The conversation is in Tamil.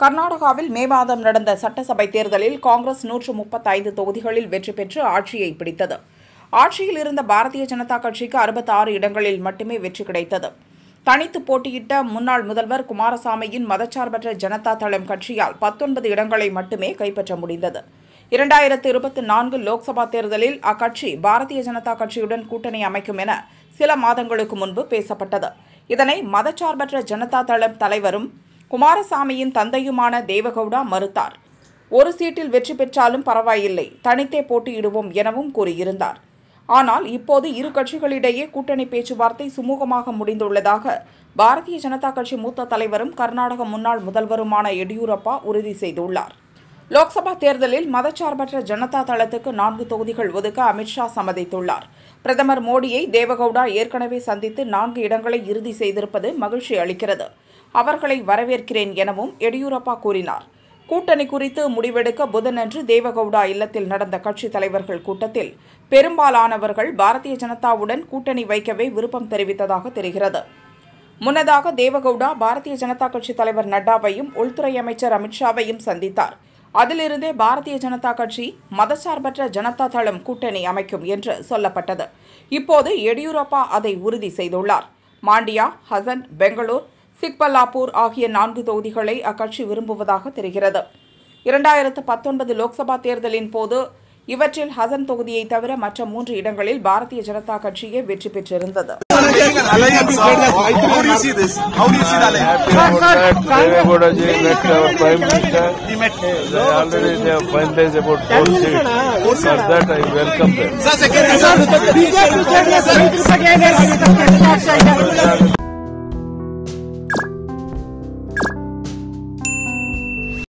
கர்நாடகாவில் மே மாதம் நடந்த சட்டசபை தேர்தலில் காங்கிரஸ் நூற்று முப்பத்தைந்து தொகுதிகளில் வெற்றி பெற்று ஆட்சியை பிடித்தது ஆட்சியில் இருந்த பாரதிய ஜனதா கட்சிக்கு அறுபத்தாறு இடங்களில் மட்டுமே வெற்றி கிடைத்தது தனித்து போட்டியிட்ட முன்னாள் முதல்வர் குமாரசாமியின் மதச்சார்பற்ற ஜனதா தளம் கட்சியால் பத்தொன்பது இடங்களை மட்டுமே கைப்பற்ற முடிந்தது இரண்டாயிரத்து இருபத்தி நான்கு லோக்சபா தேர்தலில் அக்கட்சி பாரதிய ஜனதா கட்சியுடன் கூட்டணி அமைக்கும் என சில மாதங்களுக்கு முன்பு பேசப்பட்டது இதனை மதச்சார்பற்ற ஜனதா தளம் தலைவரும் குமாரசாமியின் தந்தையுமான தேவகவுடா மறுத்தார் ஒரு சீட்டில் வெற்றி பெற்றாலும் பரவாயில்லை தனித்தே போட்டியிடுவோம் எனவும் கூறியிருந்தார் ஆனால் இப்போது இரு கட்சிகளிடையே கூட்டணி பேச்சுவார்த்தை சுமூகமாக முடிந்துள்ளதாக பாரதிய ஜனதா கட்சி மூத்த தலைவரும் கர்நாடக முன்னாள் முதல்வருமான எடியூரப்பா உறுதி செய்துள்ளார் லோக்சபா தேர்தலில் மதச்சார்பற்ற ஜனதா தளத்துக்கு நான்கு தொகுதிகள் ஒதுக்க அமித்ஷா சம்மதித்துள்ளார் பிரதமர் மோடியை தேவகவுடா ஏற்கனவே சந்தித்து நான்கு இடங்களை இறுதி செய்திருப்பது மகிழ்ச்சி அளிக்கிறது அவர்களை வரவேற்கிறேன் எனவும் எடியூரப்பா கூறினார் கூட்டணி குறித்து முடிவெடுக்க புதனன்று தேவகவுடா இல்லத்தில் நடந்த கட்சித் தலைவர்கள் கூட்டத்தில் பெரும்பாலானவர்கள் பாரதிய ஜனதாவுடன் கூட்டணி வைக்கவே விருப்பம் தெரிவித்ததாக தெரிகிறது முன்னதாக தேவகவுடா பாரதிய ஜனதா கட்சி தலைவர் நட்டாவையும் உள்துறை அமைச்சர் அமித்ஷாவையும் சந்தித்தார் அதிலிருந்தே பாரதிய ஜனதா கட்சி மதசார்பற்ற ஜனதா தளம் கூட்டணி அமைக்கும் என்று சொல்லப்பட்டது இப்போது எடியூரப்பா அதை உறுதி செய்துள்ளார் மாண்டியா ஹசன் பெங்களூர் சிக்பல்லாப்பூர் ஆகிய நான்கு தொகுதிகளை அக்கட்சி விரும்புவதாக தெரிகிறது இரண்டாயிரத்து பத்தொன்பது லோக்சபா தேர்தலின் போது இவற்றில் ஹசன் தொகுதியை தவிர மற்ற மூன்று இடங்களில் பாரதிய ஜனதா கட்சியே வெற்றி பெற்றிருந்தது